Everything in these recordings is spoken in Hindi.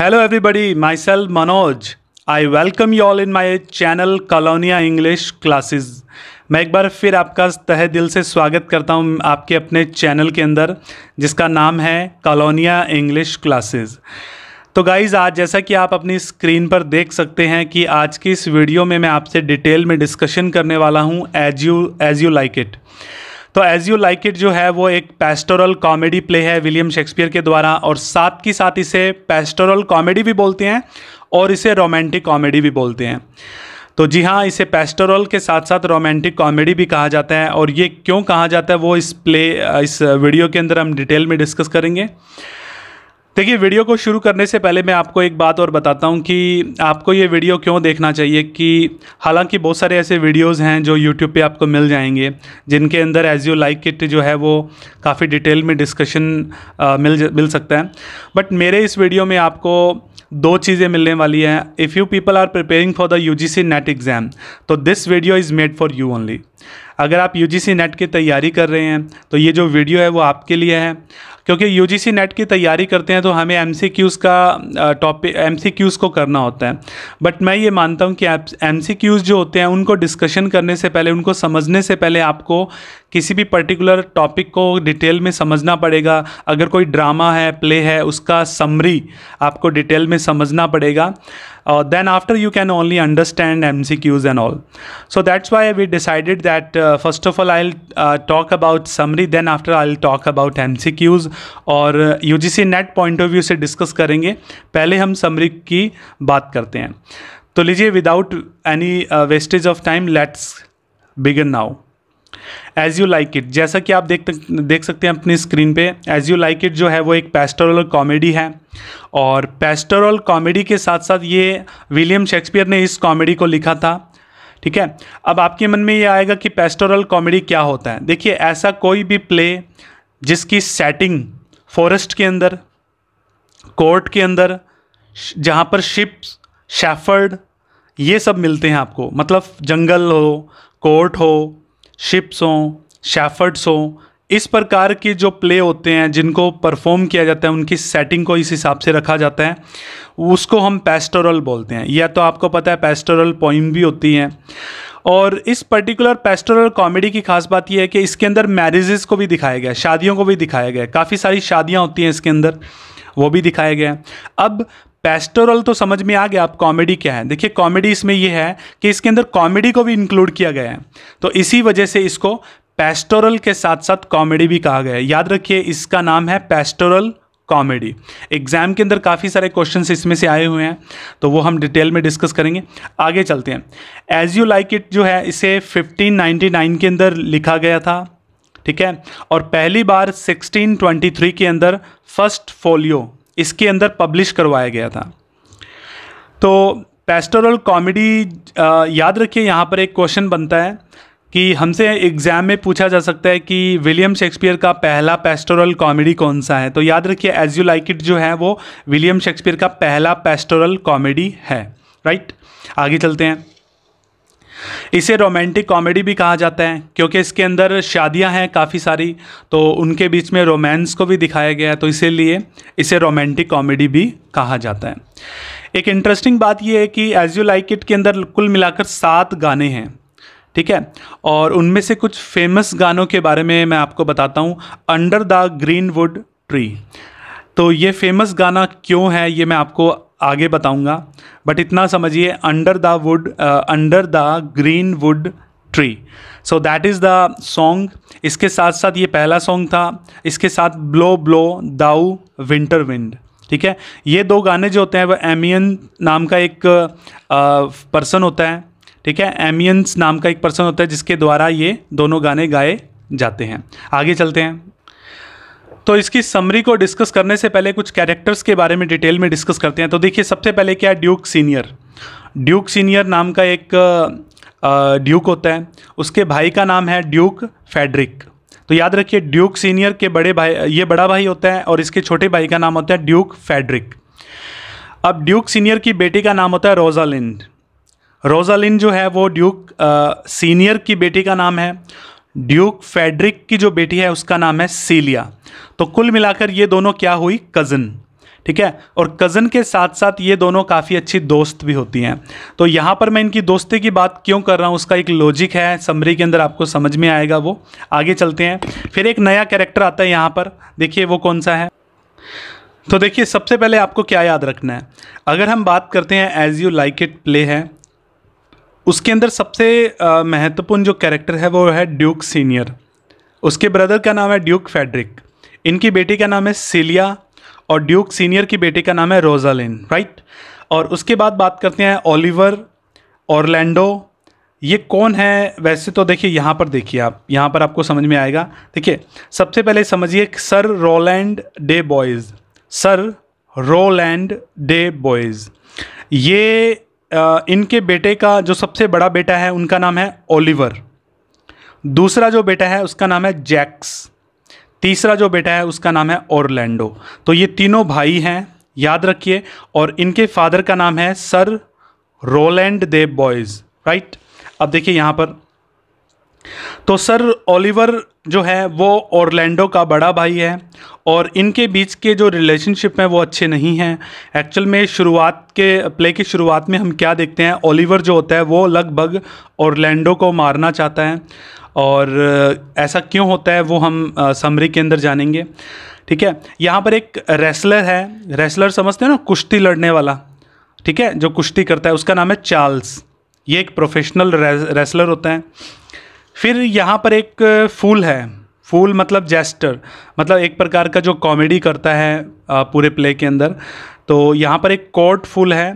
hello everybody my self Manoj I welcome you all in my channel colonia English classes मैं एक बार फिर आपका तहे दिल से स्वागत करता हूँ आपके अपने चैनल के अंदर जिसका नाम है कॉलोनिया इंग्लिश क्लासेस तो गाइज़ आज जैसा कि आप अपनी स्क्रीन पर देख सकते हैं कि आज की इस वीडियो में मैं आपसे डिटेल में डिस्कशन करने वाला हूँ as you as you like it तो एज यू लाइक इट जो है वो एक पेस्टोरल कॉमेडी प्ले है विलियम शेक्सपियर के द्वारा और साथ ही साथ इसे पेस्टोरल कॉमेडी भी बोलते हैं और इसे रोमांटिक कॉमेडी भी बोलते हैं तो जी हाँ इसे पेस्टोरल के साथ साथ रोमांटिक कॉमेडी भी कहा जाता है और ये क्यों कहा जाता है वो इस प्ले इस वीडियो के अंदर हम डिटेल में डिस्कस करेंगे देखिए वीडियो को शुरू करने से पहले मैं आपको एक बात और बताता हूँ कि आपको ये वीडियो क्यों देखना चाहिए कि हालांकि बहुत सारे ऐसे वीडियोस हैं जो यूट्यूब पे आपको मिल जाएंगे जिनके अंदर एज यू लाइक किट जो है वो काफ़ी डिटेल में डिस्कशन मिल मिल सकता है बट मेरे इस वीडियो में आपको दो चीज़ें मिलने वाली हैं if you people are preparing for the U G C NET exam तो this video is made for you only अगर आप यू जी सी नेट की तैयारी कर रहे हैं तो ये जो वीडियो है वो आपके लिए है क्योंकि सी नेट की तैयारी करते हैं तो हमें एम का टॉपिक एम को करना होता है बट मैं ये मानता हूँ कि एम जो होते हैं उनको डिस्कशन करने से पहले उनको समझने से पहले आपको किसी भी पर्टिकुलर टॉपिक को डिटेल में समझना पड़ेगा अगर कोई ड्रामा है प्ले है उसका समरी आपको डिटेल में समझना पड़ेगा uh, then after you can only understand mcqs and all so that's why we decided that uh, first of all i'll uh, talk about summary then after i'll talk about mcqs or uh, ugc net point of view se discuss karenge pehle hum summary ki baat karte hain to lijiye without any uh, wastage of time let's begin now as you like it जैसा कि आप देख देख सकते हैं अपनी स्क्रीन पे एज़ यू लाइक इट जो है वो एक पेस्टोरल कॉमेडी है और पेस्टोरल कॉमेडी के साथ साथ ये विलियम शेक्सपियर ने इस कॉमेडी को लिखा था ठीक है अब आपके मन में ये आएगा कि पेस्टोरल कॉमेडी क्या होता है देखिए ऐसा कोई भी प्ले जिसकी सेटिंग फॉरेस्ट के अंदर कोर्ट के अंदर जहाँ पर शिप्स शेफर्ड ये सब मिलते हैं आपको मतलब जंगल हो कोर्ट हो शिप्स हों शैफर्ड्स हों इस प्रकार के जो प्ले होते हैं जिनको परफॉर्म किया जाता है उनकी सेटिंग को इस हिसाब से रखा जाता है उसको हम पेस्टोरल बोलते हैं या तो आपको पता है पेस्टोरल पोइम भी होती हैं और इस पर्टिकुलर पेस्टोरल कॉमेडी की खास बात यह है कि इसके अंदर मैरिजेस को भी दिखाया गया शादियों को भी दिखाया गया काफ़ी सारी शादियाँ होती हैं इसके अंदर वो भी दिखाया गया अब पेस्टोरल तो समझ में आ गया आप कॉमेडी क्या है देखिए कॉमेडी इसमें यह है कि इसके अंदर कॉमेडी को भी इंक्लूड किया गया है तो इसी वजह से इसको पेस्टोरल के साथ साथ कॉमेडी भी कहा गया है याद रखिए इसका नाम है पेस्टोरल कॉमेडी एग्जाम के अंदर काफ़ी सारे क्वेश्चन इसमें से आए हुए हैं तो वो हम डिटेल में डिस्कस करेंगे आगे चलते हैं एज यू लाइक इट जो है इसे 1599 के अंदर लिखा गया था ठीक है और पहली बार 1623 के अंदर फर्स्ट फोलियो इसके अंदर पब्लिश करवाया गया था तो पेस्टोरल कॉमेडी याद रखिए यहाँ पर एक क्वेश्चन बनता है कि हमसे एग्ज़ाम में पूछा जा सकता है कि विलियम शेक्सपियर का पहला पेस्टोरल कॉमेडी कौन सा है तो याद रखिए एज यू लाइक इट जो है वो विलियम शेक्सपियर का पहला पेस्टोरल कॉमेडी है राइट आगे चलते हैं इसे रोमांटिक कॉमेडी भी कहा जाता है क्योंकि इसके अंदर शादियां हैं काफ़ी सारी तो उनके बीच में रोमांस को भी दिखाया गया है तो इसीलिए इसे रोमांटिक कॉमेडी भी कहा जाता है एक इंटरेस्टिंग बात यह है कि एज यू लाइक इट के अंदर कुल मिलाकर सात गाने हैं ठीक है और उनमें से कुछ फेमस गानों के बारे में मैं आपको बताता हूँ under the green would tree तो ये फेमस गाना क्यों है ये मैं आपको आगे बताऊंगा बट इतना समझिए under the wood under the green would tree so that is the song इसके साथ साथ ये पहला सॉन्ग था इसके साथ blow blow thou winter wind ठीक है ये दो गाने जो होते हैं वह एमियन नाम का एक पर्सन uh, होता है ठीक है एमियंस नाम का एक पर्सन होता है जिसके द्वारा ये दोनों गाने गाए जाते हैं आगे चलते हैं तो इसकी समरी को डिस्कस करने से पहले कुछ कैरेक्टर्स के बारे में डिटेल में डिस्कस करते हैं तो देखिए सबसे पहले क्या है ड्यूक सीनियर ड्यूक सीनियर नाम का एक ड्यूक होता है उसके भाई का नाम है ड्यूक फेडरिक तो याद रखिए ड्यूक सीनियर के बड़े भाई ये बड़ा भाई होता है और इसके छोटे भाई का नाम होता है ड्यूक फेडरिक अब ड्यूक सीनियर की बेटी का नाम होता है रोजालिंड रोजालिन जो है वो ड्यूक सीनियर की बेटी का नाम है ड्यूक फेडरिक की जो बेटी है उसका नाम है सीलिया तो कुल मिलाकर ये दोनों क्या हुई कज़न ठीक है और कज़न के साथ साथ ये दोनों काफ़ी अच्छी दोस्त भी होती हैं तो यहाँ पर मैं इनकी दोस्ती की बात क्यों कर रहा हूँ उसका एक लॉजिक है समरी के अंदर आपको समझ में आएगा वो आगे चलते हैं फिर एक नया कैरेक्टर आता है यहाँ पर देखिए वो कौन सा है तो देखिए सबसे पहले आपको क्या याद रखना है अगर हम बात करते हैं as you like it play है उसके अंदर सबसे महत्वपूर्ण जो कैरेक्टर है वो है ड्यूक सीनियर उसके ब्रदर का नाम है ड्यूक फेडरिक इनकी बेटी का नाम है सिलिया और ड्यूक सीनियर की बेटी का नाम है रोजालिन राइट और उसके बाद बात करते हैं ओलिवर ऑर्लैंडो ये कौन है वैसे तो देखिए यहाँ पर देखिए आप यहाँ पर आपको समझ में आएगा देखिए सबसे पहले समझिए sir Rowland de Boys sir Rowland de Boys ये इनके बेटे का जो सबसे बड़ा बेटा है उनका नाम है ओलिवर दूसरा जो बेटा है उसका नाम है जैक्स तीसरा जो बेटा है उसका नाम है ओरलैंडो तो ये तीनों भाई हैं याद रखिए और इनके फादर का नाम है sir Rowland de Boys right अब देखिए यहाँ पर तो सर ओलिवर जो है वो ऑरलैंडो का बड़ा भाई है और इनके बीच के जो रिलेशनशिप हैं वो अच्छे नहीं हैं एक्चुअल में शुरुआत के प्ले की शुरुआत में हम क्या देखते हैं ओलिवर जो होता है वो लगभग ऑरलैंडो को मारना चाहता है और ऐसा क्यों होता है वो हम समरी के अंदर जानेंगे ठीक है यहाँ पर एक रेसलर है रेसलर समझते हैं ना कुश्ती लड़ने वाला ठीक है जो कुश्ती करता है उसका नाम है चार्ल्स ये एक प्रोफेशनल रेसलर होता है फिर यहाँ पर एक फूल है फूल मतलब जेस्टर मतलब एक प्रकार का जो कॉमेडी करता है पूरे प्ले के अंदर तो यहाँ पर एक कोर्ट फूल है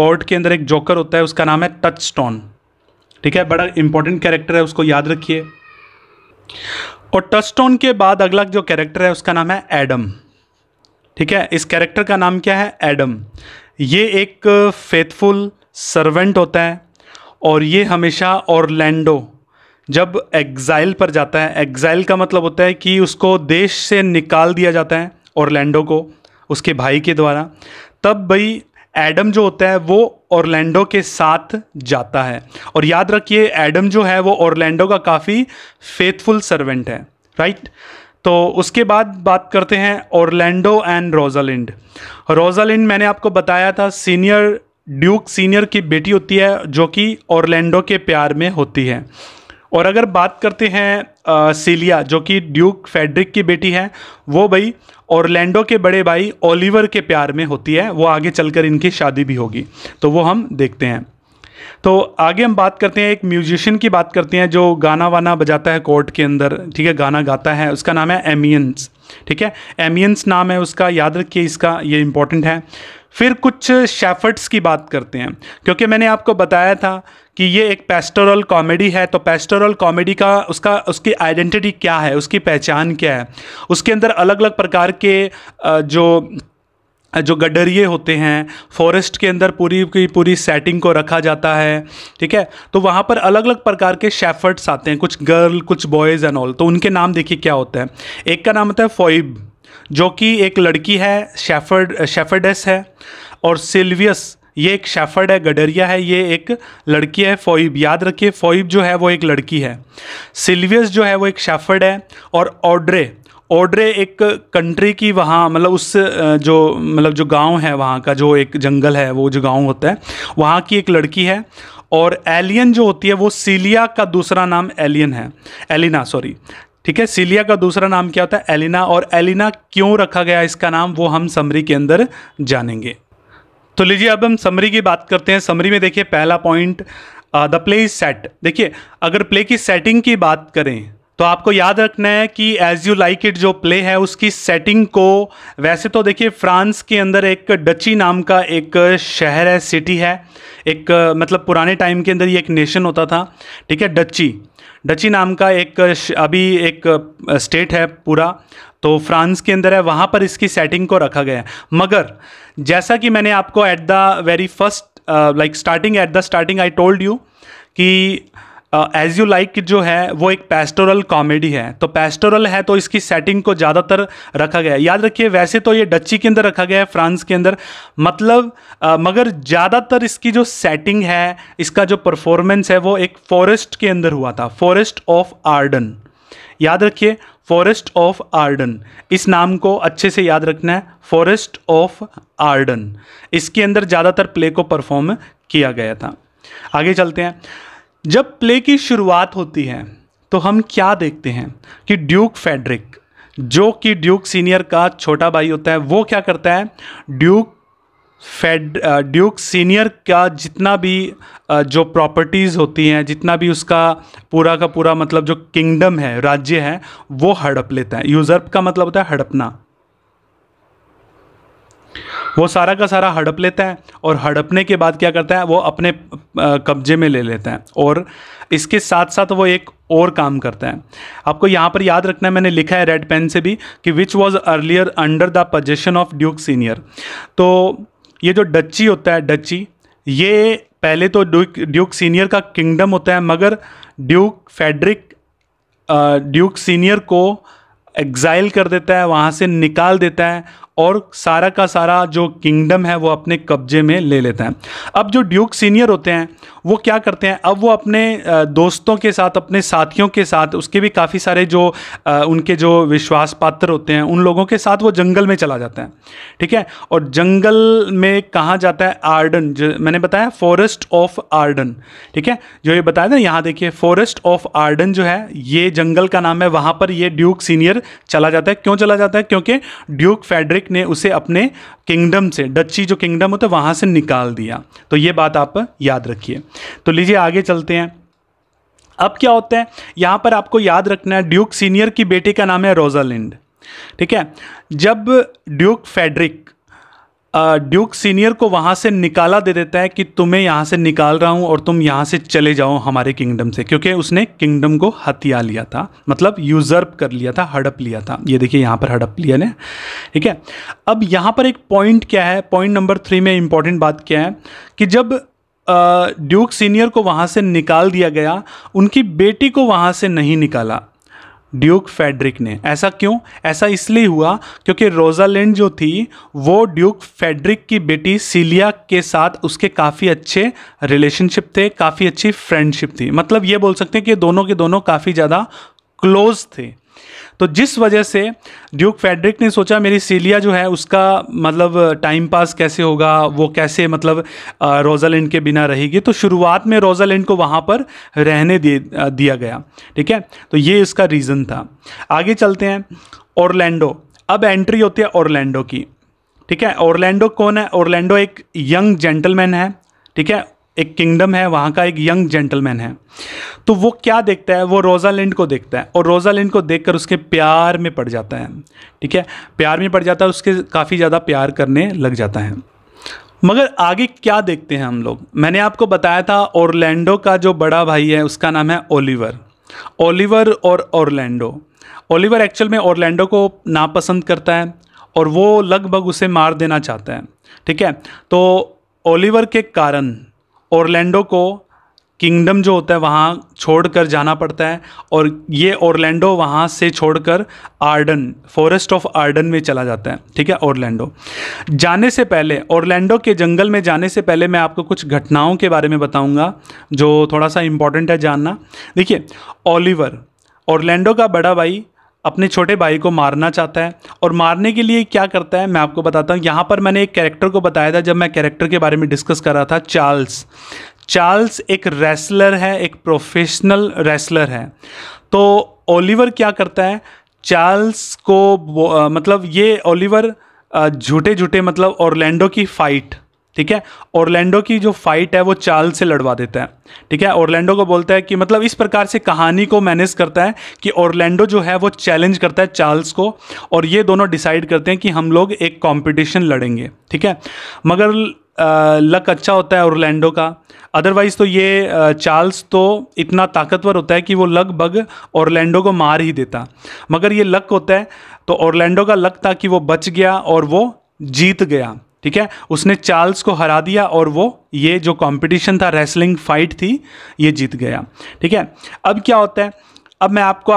कोर्ट के अंदर एक जोकर होता है उसका नाम है टच स्टोन ठीक है बड़ा इंपॉर्टेंट कैरेक्टर है उसको याद रखिए और टच स्टोन के बाद अगला जो कैरेक्टर है उसका नाम है एडम ठीक है इस कैरेक्टर का नाम क्या है एडम ये एक फेथफुल सर्वेंट होता है और ये हमेशा ऑरलैंडो जब एग्ज़ाइल पर जाता है एग्ज़ाइल का मतलब होता है कि उसको देश से निकाल दिया जाता है ऑरलैंडो को उसके भाई के द्वारा तब भाई एडम जो होता है वो ऑरलैंडो के साथ जाता है और याद रखिए एडम जो है वो ऑरलैंडो का काफ़ी फेथफुल सर्वेंट है राइट तो उसके बाद बात करते हैं ऑर्लैंडो एंड रोजालिंड रोजालिंड मैंने आपको बताया था सीनियर ड्यूक सीनियर की बेटी होती है जो कि ऑरलैंडो के प्यार में होती है और अगर बात करते हैं सेलिया सीलिया जो कि ड्यूक फेडरिक की बेटी है वो भाई ऑर्लैंडो के बड़े भाई ओलिवर के प्यार में होती है वो आगे चलकर इनकी शादी भी होगी तो वो हम देखते हैं तो आगे हम बात करते हैं एक म्यूजिशियन की बात करते हैं जो गाना वाना बजाता है कोर्ट के अंदर ठीक है गाना गाता है उसका नाम है एमियंस ठीक है एमियंस नाम है उसका याद रखिए इसका ये इंपॉर्टेंट है फिर कुछ शेफर्ट्स की बात करते हैं क्योंकि मैंने आपको बताया था कि ये एक पेस्टोरल कॉमेडी है तो पेस्टोरल कॉमेडी का उसका उसकी आइडेंटिटी क्या है उसकी पहचान क्या है उसके अंदर अलग अलग प्रकार के जो जो गडरिए होते हैं फॉरेस्ट के अंदर पूरी की पूरी सेटिंग को रखा जाता है ठीक है तो वहाँ पर अलग अलग प्रकार के शेफर्ट्स आते हैं कुछ गर्ल कुछ बॉयज़ एंड ऑल तो उनके नाम देखिए क्या होता है एक का नाम होता है फॉइब जो कि एक लड़की है शेफर्ड शेफर्डेस है और सिल्वियस ये एक शेफर्ड है गडरिया है ये एक लड़की है फ़ोइब याद रखिए फ़ोइब जो है वो एक लड़की है सिल्वियस जो है वो एक शेफर्ड है और ऑड्रे ओड्रे एक कंट्री की वहाँ मतलब उस जो मतलब जो गांव है वहाँ का जो एक जंगल है वो जो गांव होता है वहाँ की एक लड़की है और एलियन जो होती है वो सीलिया का दूसरा नाम एलियन है एलिना सॉरी ठीक है सीलिया का दूसरा नाम क्या होता है एलिना और एलिना क्यों रखा गया इसका नाम वो हम समरी के अंदर जानेंगे तो लीजिए अब हम समरी की बात करते हैं समरी में देखिए पहला point the play is set देखिए अगर प्ले की सेटिंग की बात करें तो आपको याद रखना है कि एज यू लाइक इट जो प्ले है उसकी सेटिंग को वैसे तो देखिए फ्रांस के अंदर एक डची नाम का एक शहर है सिटी है एक मतलब पुराने टाइम के अंदर ये एक नेशन होता था ठीक है डची डची नाम का एक अभी एक स्टेट है पूरा तो फ्रांस के अंदर है वहाँ पर इसकी सेटिंग को रखा गया है मगर जैसा कि मैंने आपको at the very first like starting at the starting I told you कि एज यू लाइक जो है वो एक पेस्टोरल कॉमेडी है तो पेस्टोरल है तो इसकी सेटिंग को ज़्यादातर रखा गया है याद रखिए वैसे तो ये डच्ची के अंदर रखा गया है फ्रांस के अंदर मतलब uh, मगर ज़्यादातर इसकी जो सेटिंग है इसका जो परफॉर्मेंस है वो एक फॉरेस्ट के अंदर हुआ था फॉरेस्ट ऑफ आर्डन याद रखिए फॉरेस्ट ऑफ आर्डन इस नाम को अच्छे से याद रखना है फॉरेस्ट ऑफ आर्डन इसके अंदर ज़्यादातर प्ले को परफॉर्म किया गया था आगे चलते हैं जब प्ले की शुरुआत होती है तो हम क्या देखते हैं कि ड्यूक फेडरिक जो कि ड्यूक सीनियर का छोटा भाई होता है वो क्या करता है ड्यूक फेड ड्यूक सीनियर का जितना भी जो प्रॉपर्टीज़ होती हैं जितना भी उसका पूरा का पूरा मतलब जो किंगडम है राज्य है वो हड़प लेता है यूज़र्प का मतलब होता है हड़पना वो सारा का सारा हड़प लेता है और हड़पने के बाद क्या करता है वो अपने कब्जे में ले लेता है और इसके साथ साथ वो एक और काम करता है आपको यहाँ पर याद रखना है मैंने लिखा है रेड पेन से भी कि which was earlier under the possession of duke senior तो ये जो डच्ची होता है डच्ची ये पहले तो ड्यूक ड्यूक सीनियर का किंगडम होता है मगर ड्यूक फेडरिक ड्यूक सीनियर को एग्ज़ाइल कर देता है वहाँ से निकाल देता है और सारा का सारा जो किंगडम है वो अपने कब्जे में ले लेता है अब जो ड्यूक सीनियर होते हैं वो क्या करते हैं अब वो अपने दोस्तों के साथ अपने साथियों के साथ उसके भी काफ़ी सारे जो उनके जो विश्वास पात्र होते हैं उन लोगों के साथ वो जंगल में चला जाता है ठीक है और जंगल में कहाँ जाता है आर्डन जो मैंने बताया फॉरेस्ट ऑफ आर्डन ठीक है जो ये बताया ना यहाँ देखिए फॉरेस्ट ऑफ आर्डन जो है ये जंगल का नाम है वहाँ पर ये ड्यूक सीनियर चला जाता है क्यों चला जाता है क्योंकि ड्यूक फेडरिक अलेक् ने उसे अपने किंगडम से डच्ची जो किंगडम होता है वहाँ से निकाल दिया तो ये बात आप याद रखिए तो लीजिए आगे चलते हैं अब क्या होता है यहाँ पर आपको याद रखना है ड्यूक सीनियर की बेटी का नाम है रोजालिंड ठीक है जब ड्यूक फेडरिक ड्यूक सीनियर को वहाँ से निकाला दे देता है कि तुम्हें यहाँ से निकाल रहा हूँ और तुम यहाँ से चले जाओ हमारे किंगडम से क्योंकि उसने किंगडम को हथिया लिया था मतलब यूजर्प कर लिया था हड़प लिया था ये देखिए यहाँ पर हड़प लिया ने ठीक है अब यहाँ पर एक पॉइंट क्या है पॉइंट नंबर थ्री में इंपॉर्टेंट बात क्या है कि जब ड्यूक सीनियर को वहाँ से निकाल दिया गया उनकी बेटी को वहाँ से नहीं निकाला ड्यूक फेडरिक ने ऐसा क्यों ऐसा इसलिए हुआ क्योंकि रोजालैंड जो थी वो ड्यूक फेडरिक की बेटी सीलिया के साथ उसके काफ़ी अच्छे रिलेशनशिप थे काफ़ी अच्छी फ्रेंडशिप थी मतलब ये बोल सकते हैं कि दोनों के दोनों काफ़ी ज़्यादा क्लोज थे तो जिस वजह से ड्यूक फेडरिक ने सोचा मेरी सीलिया जो है उसका मतलब टाइम पास कैसे होगा वो कैसे मतलब रोजालैंड के बिना रहेगी तो शुरुआत में रोजालैंड को वहाँ पर रहने दे दिया गया ठीक है तो ये इसका रीज़न था आगे चलते हैं ओरलैंडो अब एंट्री होती है ओरलैंडो की ठीक है ओरलैंडो कौन है ओरलैंडो एक यंग जेंटलमैन है ठीक है एक किंगडम है वहाँ का एक यंग जेंटलमैन है तो वो क्या देखता है वो रोजालिंड को देखता है और रोजालिंड को देखकर उसके प्यार में पड़ जाता है ठीक है प्यार में पड़ जाता है उसके काफ़ी ज़्यादा प्यार करने लग जाता है मगर आगे क्या देखते हैं हम लोग मैंने आपको बताया था ओरलैंडो का जो बड़ा भाई है उसका नाम है ओलिवर ओलिवर और ओरलैंडो ओलिवर एक्चुअल में ओरलैंडो को नापसंद करता है और वो लगभग उसे मार देना चाहता है ठीक है तो ओलिवर के कारण ओरलैंडो को किंगडम जो होता है वहाँ छोड़कर जाना पड़ता है और ये ओरलैंडो वहाँ से छोड़कर आर्डन फॉरेस्ट ऑफ आर्डन में चला जाता है ठीक है ओरलैंडो जाने से पहले ओरलैंडो के जंगल में जाने से पहले मैं आपको कुछ घटनाओं के बारे में बताऊंगा जो थोड़ा सा इम्पॉर्टेंट है जानना देखिए ओलिवर ओरलैंडो का बड़ा भाई अपने छोटे भाई को मारना चाहता है और मारने के लिए क्या करता है मैं आपको बताता हूँ यहाँ पर मैंने एक कैरेक्टर को बताया था जब मैं कैरेक्टर के बारे में डिस्कस कर रहा था चार्ल्स चार्ल्स एक रेसलर है एक प्रोफेशनल रेसलर है तो ओलिवर क्या करता है चार्ल्स को मतलब ये ओलिवर झूठे झूठे मतलब ऑर्लैंडो की फ़ाइट ठीक है ओरलैंडो की जो फाइट है वो चाल से लड़वा देता है ठीक है ओरलैंडो को बोलता है कि मतलब इस प्रकार से कहानी को मैनेज करता है कि ओरलैंडो जो है वो चैलेंज करता है चार्ल्स को और ये दोनों डिसाइड करते हैं कि हम लोग एक कंपटीशन लड़ेंगे ठीक है मगर लक अच्छा होता है ओरलैंडो का अदरवाइज़ तो ये चार्ल्स तो इतना ताकतवर होता है कि वो लगभग ओरलैंडो को मार ही देता मगर ये लक होता है तो ओरलैंडो का लक था कि वो बच गया और वो जीत गया ठीक है उसने चार्ल्स को हरा दिया और वो ये जो कंपटीशन था रेसलिंग फाइट थी ये जीत गया ठीक है अब क्या होता है अब मैं आपको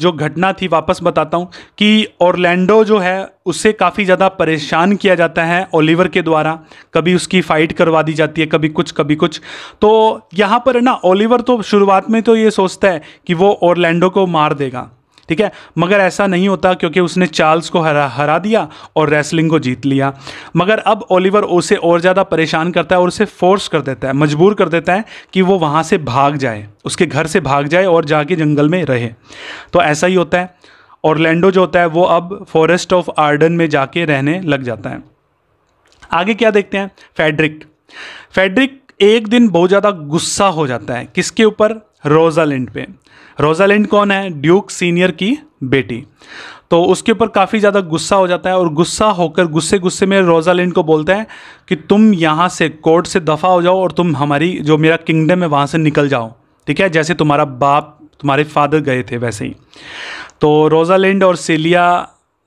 जो घटना थी वापस बताता हूँ कि ओरलैंडो जो है उससे काफ़ी ज़्यादा परेशान किया जाता है ओलिवर के द्वारा कभी उसकी फ़ाइट करवा दी जाती है कभी कुछ कभी कुछ तो यहाँ पर ना ओलिवर तो शुरुआत में तो ये सोचता है कि वो ओरलैंडो को मार देगा ठीक है मगर ऐसा नहीं होता क्योंकि उसने चार्ल्स को हरा हरा दिया और रेसलिंग को जीत लिया मगर अब ओलिवर उसे और ज़्यादा परेशान करता है और उसे फोर्स कर देता है मजबूर कर देता है कि वो वहाँ से भाग जाए उसके घर से भाग जाए और जाके जंगल में रहे तो ऐसा ही होता है ऑर्लैंडो जो होता है वो अब फॉरेस्ट ऑफ आर्डन में जाके रहने लग जाता है आगे क्या देखते हैं फेडरिक फेडरिक एक दिन बहुत ज़्यादा गुस्सा हो जाता है किसके ऊपर रोजालैंड पे रोजालैंड कौन है ड्यूक सीनियर की बेटी तो उसके ऊपर काफ़ी ज़्यादा गुस्सा हो जाता है और गुस्सा होकर गुस्से गुस्से में रोजालैंड को बोलते हैं कि तुम यहाँ से कोर्ट से दफ़ा हो जाओ और तुम हमारी जो मेरा किंगडम है वहाँ से निकल जाओ ठीक है जैसे तुम्हारा बाप तुम्हारे फादर गए थे वैसे ही तो रोजालैंड और सेलिया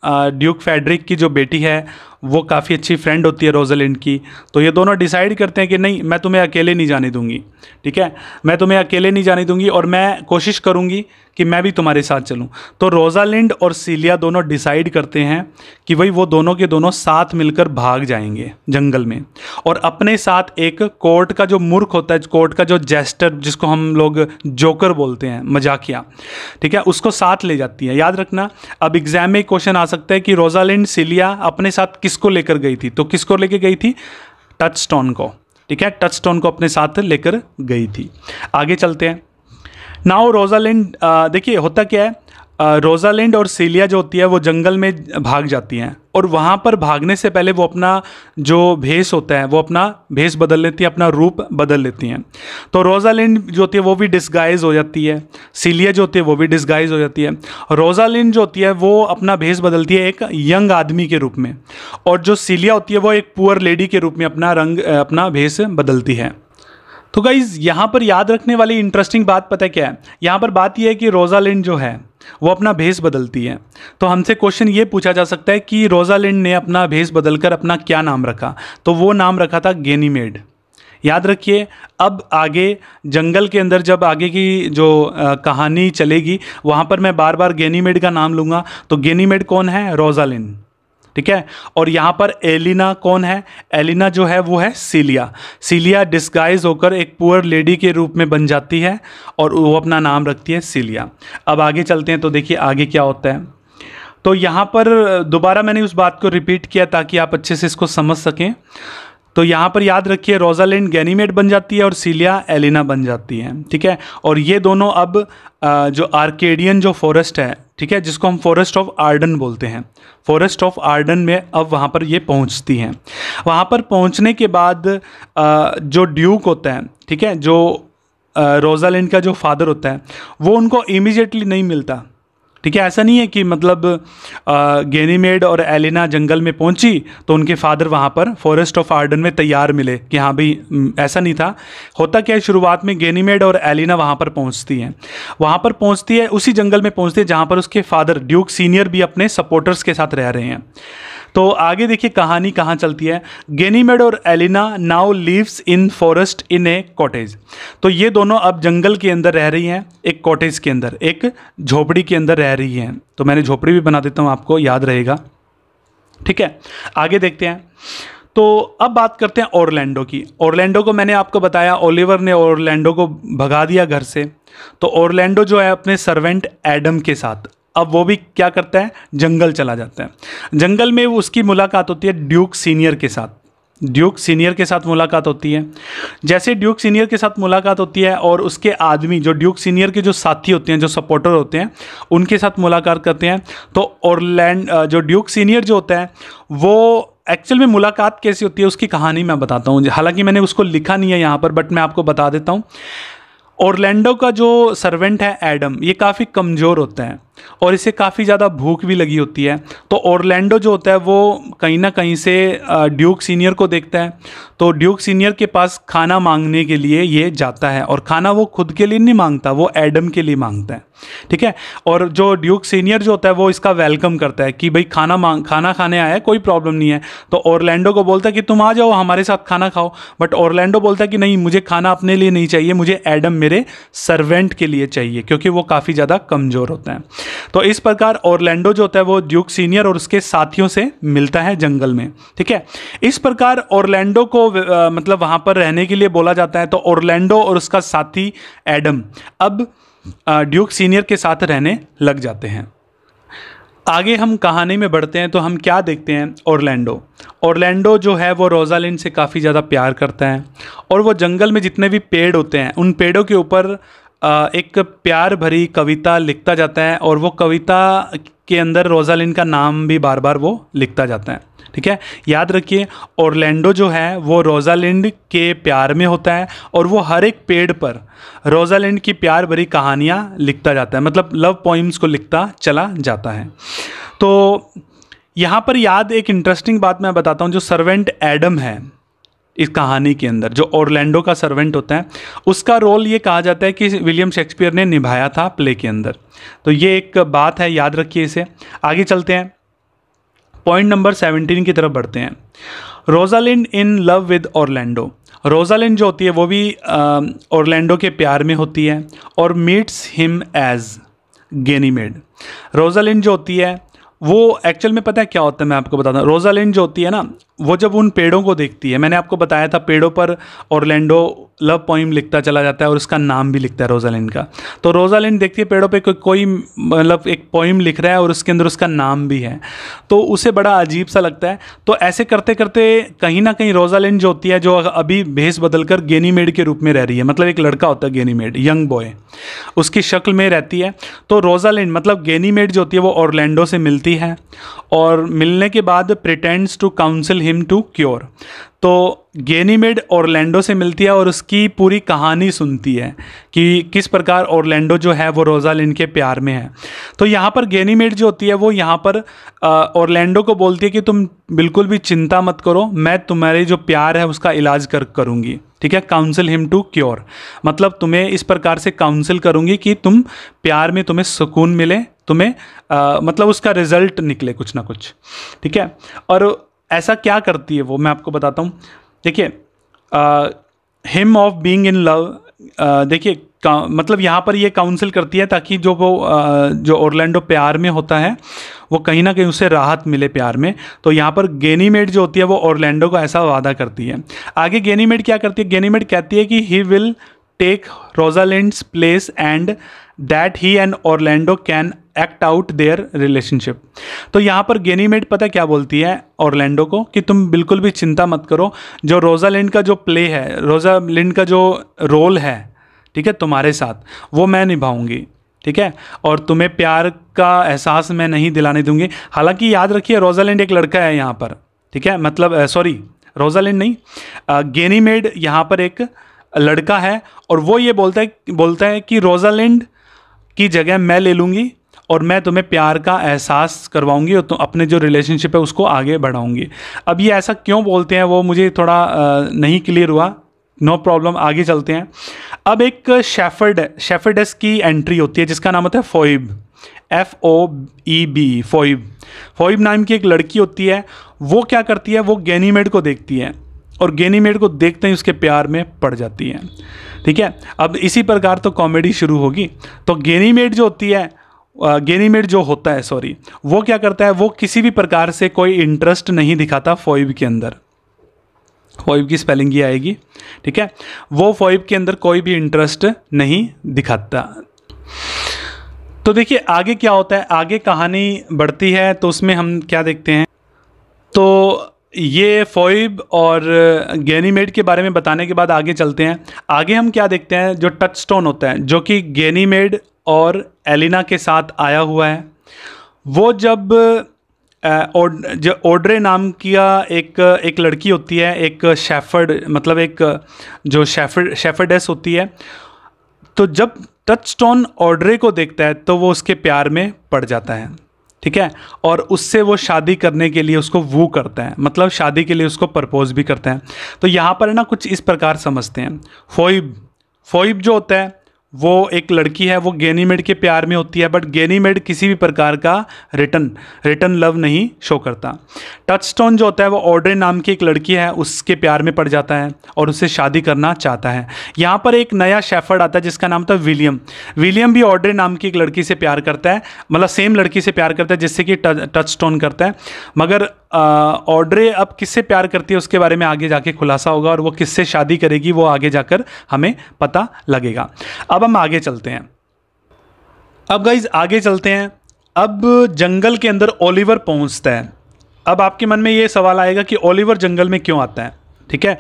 ड्यूक फेडरिक की जो बेटी है वो काफ़ी अच्छी फ्रेंड होती है रोजलिन की तो ये दोनों डिसाइड करते हैं कि नहीं मैं तुम्हें अकेले नहीं जाने दूंगी ठीक है मैं तुम्हें अकेले नहीं जाने दूंगी और मैं कोशिश करूँगी कि मैं भी तुम्हारे साथ चलूँ तो रोजालिंड और सीलिया दोनों डिसाइड करते हैं कि भाई वो दोनों के दोनों साथ मिलकर भाग जाएंगे जंगल में और अपने साथ एक कोर्ट का जो मूर्ख होता है कोर्ट का जो जेस्टर जिसको हम लोग जोकर बोलते हैं मजाकिया ठीक है उसको साथ ले जाती है याद रखना अब एग्जाम में क्वेश्चन आ सकता है कि रोजालिंड सीलिया अपने साथ किसको लेकर गई थी तो किसको लेकर गई थी टच स्टोन को ठीक है टच स्टोन को अपने साथ लेकर गई थी आगे चलते हैं नाउ रोजालैंड uh, देखिए होता क्या है रोजालैंड uh, और सीलिया जो होती है वो जंगल में भाग जाती हैं और वहाँ पर भागने से पहले वो अपना जो भेस होता है वो अपना भेस बदल लेती है अपना रूप बदल लेती हैं तो रोजालैंड जो होती है वो भी डिस्गाइज हो जाती है सीलिया जो होती है वो भी डिस्गाइज हो जाती है रोजालैंड जो होती है वो अपना भेस बदलती है एक यंग आदमी के रूप में और जो सीलिया होती है वो एक पुअर लेडी के रूप में अपना रंग अपना भेस बदलती है तो गाइज़ यहाँ पर याद रखने वाली इंटरेस्टिंग बात पता क्या है यहाँ पर बात यह है कि रोजालैंड जो है वो अपना भेस बदलती है तो हमसे क्वेश्चन ये पूछा जा सकता है कि रोजालैंड ने अपना भेस बदलकर अपना क्या नाम रखा तो वो नाम रखा था गेनीमेड याद रखिए अब आगे जंगल के अंदर जब आगे की जो आ, कहानी चलेगी वहाँ पर मैं बार बार गेनीमेड का नाम लूँगा तो गेनीमेड कौन है रोजालिन ठीक है और यहाँ पर एलिना कौन है एलिना जो है वो है सीलिया सीलिया डिस्गाइज होकर एक पुअर लेडी के रूप में बन जाती है और वो अपना नाम रखती है सीलिया अब आगे चलते हैं तो देखिए आगे क्या होता है तो यहाँ पर दोबारा मैंने उस बात को रिपीट किया ताकि आप अच्छे से इसको समझ सकें तो यहाँ पर याद रखिए रोजालैंड गैनीमेट बन जाती है और सीलिया एलिना बन जाती है ठीक है और ये दोनों अब जो आर्केडियन जो फॉरेस्ट है ठीक है जिसको हम फॉरेस्ट ऑफ आर्डन बोलते हैं फॉरेस्ट ऑफ आर्डन में अब वहाँ पर ये पहुँचती हैं वहाँ पर पहुँचने के बाद जो ड्यूक होता है ठीक है जो रोजालैंड का जो फादर होता है वो उनको इमीजिएटली नहीं मिलता ठीक है ऐसा नहीं है कि मतलब गेनीमेड और एलिना जंगल में पहुंची तो उनके फादर वहाँ पर फॉरेस्ट ऑफ आर्डन में तैयार मिले कि हाँ भाई ऐसा नहीं था होता क्या है शुरुआत में गेनीमेड और एलिना वहाँ पर पहुँचती हैं वहाँ पर पहुँचती है उसी जंगल में पहुँचती है जहाँ पर उसके फादर ड्यूक सीनियर भी अपने सपोर्टर्स के साथ रह रहे हैं तो आगे देखिए कहानी कहाँ चलती है गेनीमेड और Aliena now lives in forest in a cottage तो ये दोनों अब जंगल के अंदर रह रही हैं एक कॉटेज के अंदर एक झोपड़ी के अंदर रह रही हैं तो मैंने झोपड़ी भी बना देता हूँ आपको याद रहेगा ठीक है आगे देखते हैं तो अब बात करते हैं ओरलैंडो की ओरलैंडो को मैंने आपको बताया ओलिवर ने ओरलैंडो को भगा दिया घर से तो ओरलैंडो जो है अपने सर्वेंट एडम के साथ अब वो भी क्या करता है जंगल चला जाता है जंगल में उसकी मुलाकात होती है ड्यूक सीनियर के साथ ड्यूक सीनियर के साथ मुलाकात होती है जैसे ड्यूक सीनियर के साथ मुलाकात होती है और उसके आदमी जो ड्यूक सीनियर के जो साथी होते हैं जो सपोर्टर होते हैं उनके साथ मुलाकात करते हैं तो ऑरलैंड जो ड्यूक सीनियर जो होता है वो एक्चुअल में मुलाकात कैसी होती है उसकी कहानी मैं बताता हूँ हालांकि मैंने उसको लिखा नहीं है यहाँ पर बट मैं आपको बता देता हूँ ऑरलैंडो का जो सर्वेंट है एडम ये काफ़ी कमज़ोर होता है और इसे काफ़ी ज़्यादा भूख भी लगी होती है तो ओरलैंडो जो होता है वो कहीं ना कहीं से ड्यूक सीनियर को देखता है तो ड्यूक सीनियर के पास खाना मांगने के लिए ये जाता है और खाना वो खुद के लिए नहीं मांगता वो एडम के लिए मांगता है ठीक है और जो ड्यूक सीनियर जो होता है वो इसका वेलकम करता है कि भाई खाना मांग खाना खाने आया है कोई प्रॉब्लम नहीं है तो ओरलैंडो को बोलता है कि तुम आ जाओ हमारे साथ खाना खाओ बट ओरलैंडो बोलता है कि नहीं मुझे खाना अपने लिए नहीं चाहिए मुझे एडम मेरे सर्वेंट के लिए चाहिए क्योंकि वो काफ़ी ज़्यादा कमज़ोर होता है तो इस प्रकार ओरलैंडो जो होता है वो ड्यूक सीनियर और उसके साथियों से मिलता है जंगल में ठीक है इस प्रकार ओरलैंडो को आ, मतलब वहां पर रहने के लिए बोला जाता है तो ओरलैंडो और उसका साथी एडम अब ड्यूक सीनियर के साथ रहने लग जाते हैं आगे हम कहानी में बढ़ते हैं तो हम क्या देखते हैं ओरलैंडो ओरलैंडो जो है वो रोजालिन से काफ़ी ज़्यादा प्यार करता है और वो जंगल में जितने भी पेड़ होते हैं उन पेड़ों के ऊपर एक प्यार भरी कविता लिखता जाता है और वो कविता के अंदर रोजालिन का नाम भी बार बार वो लिखता जाता है ठीक है याद रखिए ओरलैंडो जो है वो रोजालिंड के प्यार में होता है और वो हर एक पेड़ पर रोजालिंड की प्यार भरी कहानियाँ लिखता जाता है मतलब लव पोइम्स को लिखता चला जाता है तो यहाँ पर याद एक इंटरेस्टिंग बात मैं बताता हूँ जो सर्वेंट एडम है इस कहानी के अंदर जो ओरलैंडो का सर्वेंट होता है उसका रोल ये कहा जाता है कि विलियम शेक्सपियर ने निभाया था प्ले के अंदर तो ये एक बात है याद रखिए इसे आगे चलते हैं पॉइंट नंबर सेवनटीन की तरफ बढ़ते हैं Rosalind in love with Orlando Rosalind जो होती है वो भी ऑर्लैंडो के प्यार में होती है और meets him as Ganymede Rosalind जो होती है वो एक्चुअल में पता है क्या होता है मैं आपको बताता हूँ रोजालिंड जो होती है ना वो जब उन पेड़ों को देखती है मैंने आपको बताया था पेड़ों पर ऑर्लैंडो लव पोइम लिखता चला जाता है और उसका नाम भी लिखता है रोजालिन का तो रोजालिन देखती है पेड़ों पे को, कोई मतलब एक पोइम लिख रहा है और उसके अंदर उसका नाम भी है तो उसे बड़ा अजीब सा लगता है तो ऐसे करते करते कहीं ना कहीं रोजालिन जो होती है जो अभी भेस बदल कर गेनीमेड के रूप में रह रही है मतलब एक लड़का होता है गेनीमेड यंग बॉय उसकी शक्ल में रहती है तो रोजालिन मतलब गेनीमेड जो होती है वो ऑर्लैंडो से मिलती है और मिलने के बाद pretends to counsel him to cure तो गेनीमेड ओरलैंडो से मिलती है और उसकी पूरी कहानी सुनती है कि किस प्रकार ओरलैंडो जो है वो लिन के प्यार में है तो यहाँ पर गेनीमेड जो होती है वो यहाँ पर ओरलैंडो को बोलती है कि तुम बिल्कुल भी चिंता मत करो मैं तुम्हारे जो प्यार है उसका इलाज कर करूँगी ठीक है काउंसिल हिम टू क्योर मतलब तुम्हें इस प्रकार से काउंसिल करूँगी कि तुम प्यार में तुम्हें सुकून मिले तुम्हें आ, मतलब उसका रिजल्ट निकले कुछ ना कुछ ठीक है और ऐसा क्या करती है वो मैं आपको बताता हूँ देखिए him of being in love देखिए मतलब यहाँ पर ये काउंसिल करती है ताकि जो वो आ, जो ओरलैंडो प्यार में होता है वो कहीं ना कहीं उसे राहत मिले प्यार में तो यहाँ पर गेनीमेड जो होती है वो ओरलैंडो को ऐसा वादा करती है आगे गेनीमेड क्या करती है गेनीमेड कहती है कि he will take Rosalind place and that he and Orlando can act out their relationship तो यहाँ पर गेनीमेड पता क्या बोलती है ऑरलैंडो को कि तुम बिल्कुल भी चिंता मत करो जो रोज़ा लिंड का जो प्ले है रोजा लिंड का जो रोल है ठीक है तुम्हारे साथ वो मैं निभाऊंगी ठीक है और तुम्हें प्यार का एहसास मैं नहीं दिलाने दूंगी हालांकि याद रखिए रोजालैंड एक लड़का है यहाँ पर ठीक है मतलब सॉरी रोजालैंड नहीं गेनीमेड यहाँ पर एक लड़का है और वो ये बोलता है बोलता है कि रोजालैंड की जगह मैं ले लूँगी और मैं तुम्हें प्यार का एहसास करवाऊंगी और तुम अपने जो रिलेशनशिप है उसको आगे बढ़ाऊंगी अब ये ऐसा क्यों बोलते हैं वो मुझे थोड़ा नहीं क्लियर हुआ नो no प्रॉब्लम आगे चलते हैं अब एक शेफर्ड शेफर्डस की एंट्री होती है जिसका नाम होता है फोइब एफ ओ ई बी फोइब फोइब नाम की एक लड़की होती है वो क्या करती है वो गैनीमेड को देखती है और गेनीमेड को देखते ही उसके प्यार में पड़ जाती है ठीक है अब इसी प्रकार तो कॉमेडी शुरू होगी तो गेनीमेड जो होती है गेनीमेड जो होता है सॉरी वो क्या करता है वो किसी भी प्रकार से कोई इंटरेस्ट नहीं दिखाता फोइब के अंदर फोइब की स्पेलिंग ये आएगी ठीक है वो फोइब के अंदर कोई भी इंटरेस्ट नहीं दिखाता तो देखिए आगे क्या होता है आगे कहानी बढ़ती है तो उसमें हम क्या देखते हैं तो ये फ़ोइब और गेनीमेड के बारे में बताने के बाद आगे चलते हैं आगे हम क्या देखते हैं जो टच स्टोन होता है जो कि गेनीमेड और एलिना के साथ आया हुआ है वो जब जो ओड्रे नाम किया एक एक लड़की होती है एक शेफर्ड मतलब एक जो शेफर्ड शेफर्डेस होती है तो जब टच स्टोन ओड्रे को देखता है तो वो उसके प्यार में पड़ जाता है ठीक है और उससे वो शादी करने के लिए उसको वू करते हैं मतलब शादी के लिए उसको प्रपोज भी करते हैं तो यहाँ पर है ना कुछ इस प्रकार समझते हैं फोइब फोइब जो होता है वो एक लड़की है वो गेनीमेड के प्यार में होती है बट गेनीमेड किसी भी प्रकार का रिटर्न रिटर्न लव नहीं शो करता टचस्टोन जो होता है वो ऑर्डर नाम की एक लड़की है उसके प्यार में पड़ जाता है और उससे शादी करना चाहता है यहाँ पर एक नया शेफर्ड आता है जिसका नाम था विलियम विलियम भी ऑर्डर नाम की एक लड़की से प्यार करता है मतलब सेम लड़की से प्यार करता है जिससे कि टच स्टोन करता है मगर ऑर्डरे अब किससे प्यार करती है उसके बारे में आगे जाके खुलासा होगा और वो किससे शादी करेगी वो आगे जाकर हमें पता लगेगा अब हम आगे चलते हैं अब गाइज आगे चलते हैं अब जंगल के अंदर ओलिवर पहुंचता है अब आपके मन में ये सवाल आएगा कि ओलिवर जंगल में क्यों आता है ठीक है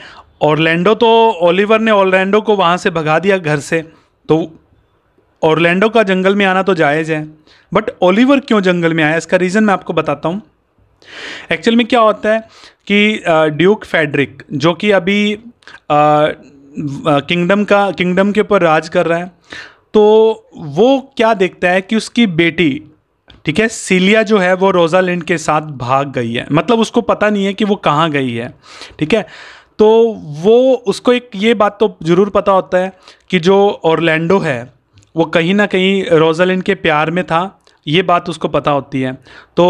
ऑरलैंडो तो ओलिवर ने ऑरलैंडो को वहाँ से भगा दिया घर से तो ऑरलैंडो का जंगल में आना तो जायज़ है बट ओलिवर क्यों जंगल में आया इसका रीज़न मैं आपको बताता हूँ एक्चुअल में क्या होता है कि ड्यूक फेडरिक जो कि अभी किंगडम का किंगडम के ऊपर राज कर रहा है तो वो क्या देखता है कि उसकी बेटी ठीक है सीलिया जो है वो रोजालैंड के साथ भाग गई है मतलब उसको पता नहीं है कि वो कहाँ गई है ठीक है तो वो उसको एक ये बात तो ज़रूर पता होता है कि जो ऑर्लैंडो है वो कहीं ना कहीं रोजालैंड के प्यार में था ये बात उसको पता होती है तो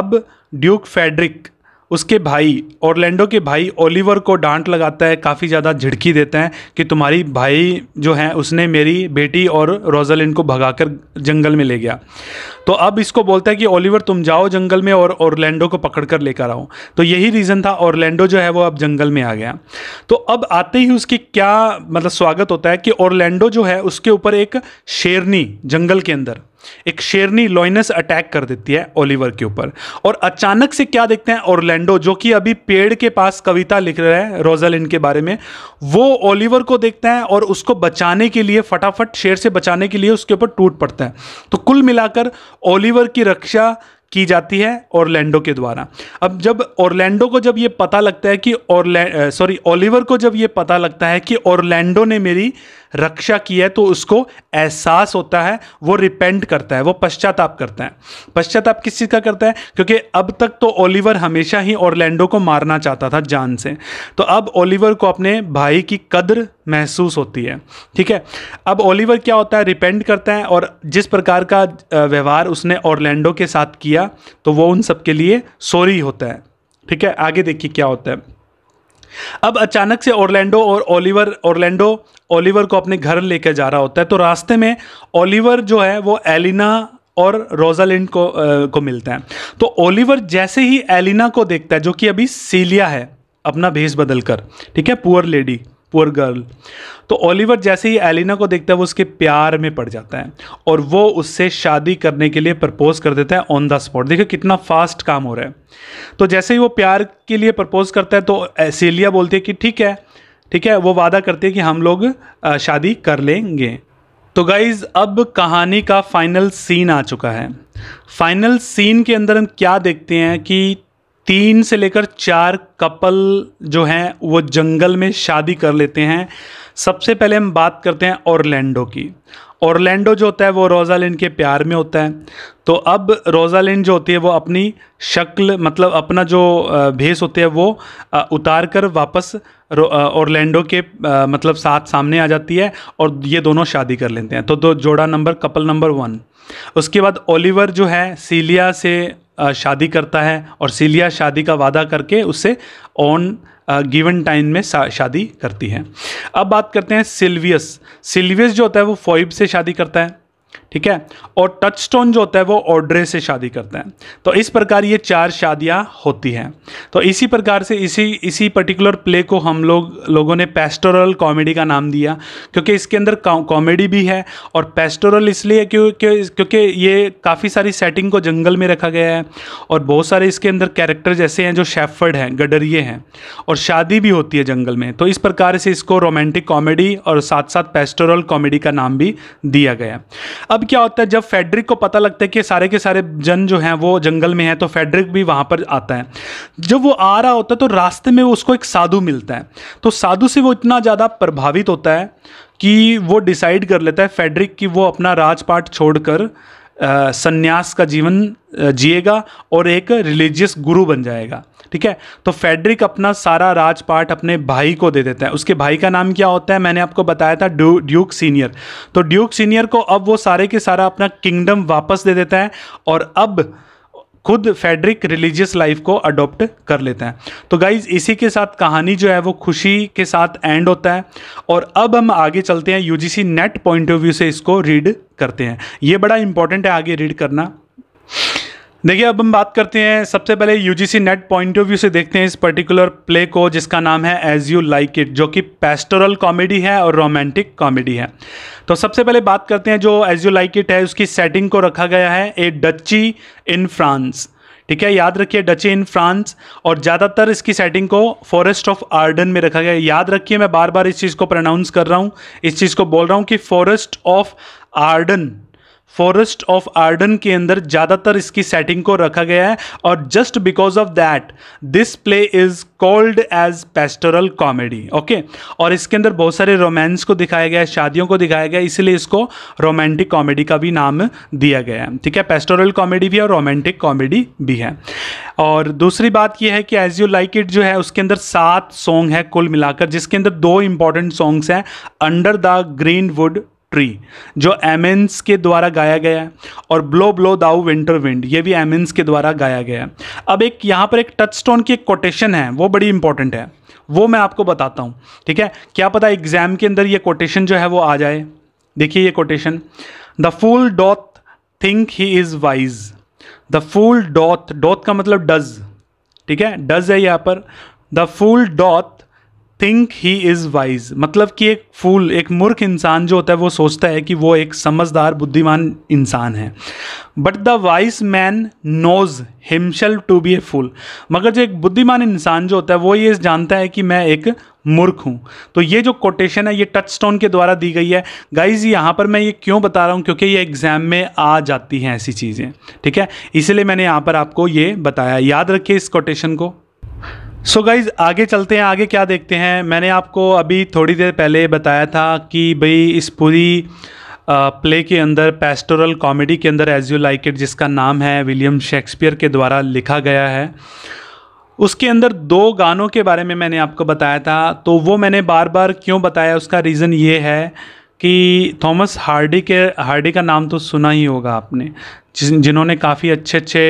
अब ड्यूक फेडरिक उसके भाई ऑर्लैंडो के भाई ओलिवर को डांट लगाता है काफ़ी ज़्यादा झिड़की देते हैं कि तुम्हारी भाई जो है उसने मेरी बेटी और रोजलिन को भगाकर जंगल में ले गया तो अब इसको बोलता है कि ओलिवर तुम जाओ जंगल में और ऑर्लैंडो को पकड़ कर लेकर आओ तो यही रीज़न था ऑर्लैंडो जो है वो अब जंगल में आ गया तो अब आते ही उसकी क्या मतलब स्वागत होता है कि ऑर्लैंडो जो है उसके ऊपर एक शेरनी जंगल के अंदर एक शेरनी लॉइनस अटैक कर देती है ओलिवर के ऊपर और अचानक से क्या देखते हैं ओरलैंडो जो कि अभी पेड़ के पास कविता लिख रहे हैं रोजल इनके बारे में वो ओलिवर को देखते हैं और उसको बचाने के लिए फटाफट शेर से बचाने के लिए उसके ऊपर टूट पड़ता है तो कुल मिलाकर ओलिवर की रक्षा की जाती है ओरलैंडो के द्वारा अब जब ओरलैंडो को जब ये पता लगता है कि सॉरी ओलिवर को जब ये पता लगता है कि ओरलैंडो ने मेरी रक्षा की है तो उसको एहसास होता है वो रिपेंट करता है वो पश्चाताप करता है पश्चाताप किस चीज़ का करता है क्योंकि अब तक तो ओलिवर हमेशा ही ओरलैंडो को मारना चाहता था जान से तो अब ओलिवर को अपने भाई की कद्र महसूस होती है ठीक है अब ओलिवर क्या होता है रिपेंट करता है और जिस प्रकार का व्यवहार उसने ओरलैंडो के साथ किया तो वो उन सबके लिए सॉरी होता है ठीक है आगे देखिए क्या होता है अब अचानक से ओरलैंडो और ओलिवर ओरलैंडो ओलिवर को अपने घर लेकर जा रहा होता है तो रास्ते में ओलिवर जो है वो एलिना और रोजालिंड को आ, को मिलता है तो ओलिवर जैसे ही एलिना को देखता है जो कि अभी सीलिया है अपना भेस बदलकर ठीक है पुअर लेडी पुअर गर्ल तो ओलिवर जैसे ही एलिना को देखता है वो उसके प्यार में पड़ जाता है और वो उससे शादी करने के लिए प्रपोज कर देता है ऑन द स्पॉट देखिए कितना फास्ट काम हो रहा है तो जैसे ही वो प्यार के लिए प्रपोज करता है तो सेलिया बोलती है कि ठीक है ठीक है वो वादा करती है कि हम लोग शादी कर लेंगे तो गाइज अब कहानी का फाइनल सीन आ चुका है फाइनल सीन के अंदर हम क्या देखते हैं कि तीन से लेकर चार कपल जो हैं वो जंगल में शादी कर लेते हैं सबसे पहले हम बात करते हैं ऑरलैंडो की ऑरलैंडो जो होता है वो रोजालिन के प्यार में होता है तो अब रोजालिन जो होती है वो अपनी शक्ल मतलब अपना जो भेस होते हैं वो उतार कर वापस ऑरलैंडो के मतलब साथ सामने आ जाती है और ये दोनों शादी कर लेते हैं तो दो जोड़ा नंबर कपल नंबर वन उसके बाद ओलिवर जो है सीलिया से शादी करता है और सीलिया शादी का वादा करके उससे ऑन गिवन टाइम में शादी करती है अब बात करते हैं सिल्वियस सिल्वियस जो होता है वो फॉइब से शादी करता है ठीक है और टच स्टोन जो होता है वो ऑर्ड्रे से शादी करते हैं तो इस प्रकार ये चार शादियाँ होती हैं तो इसी प्रकार से इसी इसी पर्टिकुलर प्ले को हम लोग लोगों ने पेस्टोरल कॉमेडी का नाम दिया क्योंकि इसके अंदर कॉमेडी भी है और पेस्टोरल इसलिए क्योंकि क्योंकि ये काफ़ी सारी सेटिंग को जंगल में रखा गया है और बहुत सारे इसके अंदर कैरेक्टर जैसे हैं जो शेफर्ड हैं गडरिए हैं और शादी भी होती है जंगल में तो इस प्रकार से इसको रोमांटिक कॉमेडी और साथ साथ पेस्टोरल कॉमेडी का नाम भी दिया गया अब क्या होता है जब फेडरिक को पता लगता है कि सारे के सारे जन जो हैं वो जंगल में हैं तो फेडरिक भी वहाँ पर आता है जब वो आ रहा होता है तो रास्ते में उसको एक साधु मिलता है तो साधु से वो इतना ज़्यादा प्रभावित होता है कि वो डिसाइड कर लेता है फेडरिक कि वो अपना राजपाट छोड़कर संन्यास का जीवन जिएगा और एक रिलीजियस गुरु बन जाएगा ठीक है तो फेडरिक अपना सारा राजपाट अपने भाई को दे देता है उसके भाई का नाम क्या होता है मैंने आपको बताया था ड्यू ड्यूक सीनियर तो ड्यूक सीनियर को अब वो सारे के सारा अपना किंगडम वापस दे देता है और अब खुद फेडरिक रिलीजियस लाइफ को अडॉप्ट कर लेते हैं तो गाइज इसी के साथ कहानी जो है वो खुशी के साथ एंड होता है और अब हम आगे चलते हैं UGC NET point of view से इसको रीड करते हैं ये बड़ा इंपॉर्टेंट है आगे रीड करना देखिए अब हम बात करते हैं सबसे पहले UGC NET point of view से देखते हैं इस पर्टिकुलर प्ले को जिसका नाम है एज यू लाइक इट जो कि पेस्टोरल कॉमेडी है और रोमांटिक कॉमेडी है तो सबसे पहले बात करते हैं जो एज यू लाइक इट है उसकी सेटिंग को रखा गया है ए डची इन फ्रांस ठीक है याद रखिए डचे इन फ्रांस और ज़्यादातर इसकी सेटिंग को फॉरेस्ट ऑफ आर्डन में रखा गया याद रखिए मैं बार बार इस चीज़ को प्रनाउंस कर रहा हूँ इस चीज़ को बोल रहा हूँ कि forest of Arden forest of Arden के अंदर ज़्यादातर इसकी सेटिंग को रखा गया है और just because of that this play is called as pastoral comedy okay और इसके अंदर बहुत सारे रोमांस को दिखाया गया है शादियों को दिखाया गया है इसीलिए इसको रोमांटिक कॉमेडी का भी नाम दिया गया है ठीक है पेस्टोरल कॉमेडी भी है और रोमांटिक कॉमेडी भी है और दूसरी बात यह है कि एज यू लाइक इट जो है उसके अंदर सात सॉन्ग है कुल मिलाकर जिसके अंदर दो इंपॉर्टेंट सॉन्ग्स हैं under the green would tree जो एमेंस के द्वारा गाया गया है और blow blow thou winter wind ये भी एमेंस के द्वारा गाया गया है अब एक यहाँ पर एक टच स्टोन की एक कोटेशन है वो बड़ी इंपॉर्टेंट है वो मैं आपको बताता हूँ ठीक है क्या पता एग्जाम के अंदर ये कोटेशन जो है वो आ जाए देखिए ये quotation the fool doth think he is wise the fool doth doth का मतलब डज ठीक है डज है यहाँ पर the fool doth think he is wise मतलब कि एक फूल एक मूर्ख इंसान जो होता है वो सोचता है कि वो एक समझदार बुद्धिमान इंसान है but the wise man knows himself to be a fool मगर जो एक बुद्धिमान इंसान जो होता है वो ये जानता है कि मैं एक मूर्ख हूँ तो ये जो कोटेशन है ये टच स्टोन के द्वारा दी गई है गाइज यहाँ पर मैं ये क्यों बता रहा हूँ क्योंकि ये एग्जाम में आ जाती हैं ऐसी चीज़ें ठीक है इसीलिए मैंने यहाँ पर आपको ये बताया याद रखिए इस कोटेशन को सो so गाइज आगे चलते हैं आगे क्या देखते हैं मैंने आपको अभी थोड़ी देर पहले बताया था कि भाई इस पूरी प्ले के अंदर पेस्टोरल कॉमेडी के अंदर एज यू लाइक इट जिसका नाम है विलियम शेक्सपियर के द्वारा लिखा गया है उसके अंदर दो गानों के बारे में मैंने आपको बताया था तो वो मैंने बार बार क्यों बताया उसका रीज़न ये है कि थॉमस हार्डी के हार्डी का नाम तो सुना ही होगा आपने जिन्होंने काफ़ी अच्छे अच्छे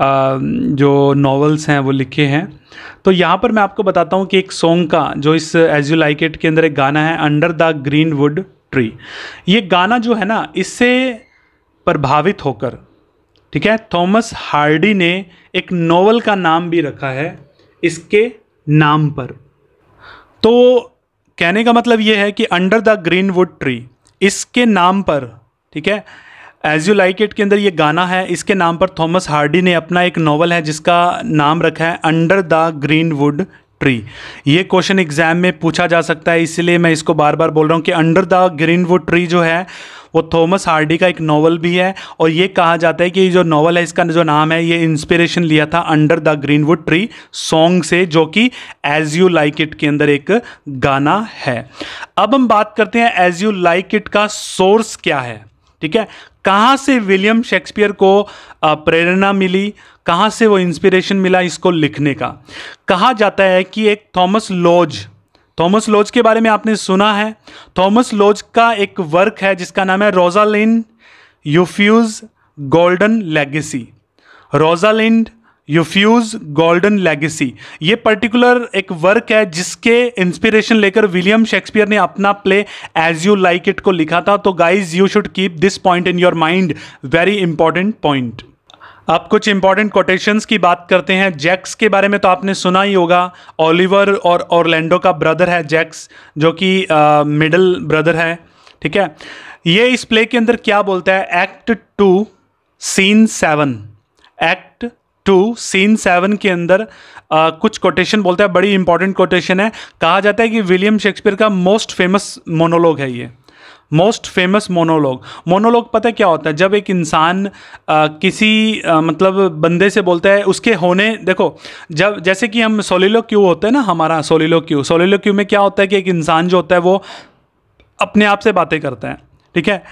जो नॉवेल्स हैं वो लिखे हैं तो यहाँ पर मैं आपको बताता हूँ कि एक सॉन्ग का जो इस एज यू लाइक इट के अंदर एक गाना है under the green would tree ये गाना जो है ना इससे प्रभावित होकर ठीक है थॉमस हार्डी ने एक नॉवल का नाम भी रखा है इसके नाम पर तो कहने का मतलब ये है कि under the green would tree इसके नाम पर ठीक है एज यू लाइक इट के अंदर ये गाना है इसके नाम पर थॉमस हार्डी ने अपना एक नावल है जिसका नाम रखा है under the green would tree ये क्वेश्चन एग्जाम में पूछा जा सकता है इसलिए मैं इसको बार बार बोल रहा हूँ कि under the green would tree जो है वो थॉमस हार्डी का एक नावल भी है और ये कहा जाता है कि जो नावल है इसका जो नाम है ये इंस्पिरेशन लिया था under the green would tree song से जो कि एज यू लाइक इट के अंदर एक गाना है अब हम बात करते हैं एज यू लाइक इट का सोर्स क्या है ठीक है कहाँ से विलियम शेक्सपियर को प्रेरणा मिली कहाँ से वो इंस्पिरेशन मिला इसको लिखने का कहा जाता है कि एक थॉमस लॉज थॉमस लॉज के बारे में आपने सुना है थॉमस लॉज का एक वर्क है जिसका नाम है Rosalind Euphues golden legacy Rosalind Euphues golden legacy ये पर्टिकुलर एक वर्क है जिसके इंस्पिरेशन लेकर विलियम शेक्सपियर ने अपना play as you like it को लिखा था तो guys you should keep this point in your mind very important point आप कुछ इंपॉर्टेंट कोटेशंस की बात करते हैं जैक्स के बारे में तो आपने सुना ही होगा ओलिवर और ओरलैंडो का ब्रदर है जैक्स जो कि मिडल ब्रदर है ठीक है ये इस प्ले के अंदर क्या बोलता है act two scene seven act two scene seven के अंदर आ, कुछ कोटेशन बोलता है बड़ी इंपॉर्टेंट कोटेशन है कहा जाता है कि विलियम शेक्सपियर का मोस्ट फेमस मोनोलॉग है ये मोस्ट फेमस मोनोलॉग मोनोलॉग पता है क्या होता है जब एक इंसान किसी आ, मतलब बंदे से बोलता है उसके होने देखो जब जैसे कि हम सोलिलो क्यू होते हैं ना हमारा सोलिलो क्यू सोलिलो क्यू में क्या होता है कि एक इंसान जो होता है वो अपने आप से बातें करता है ठीक है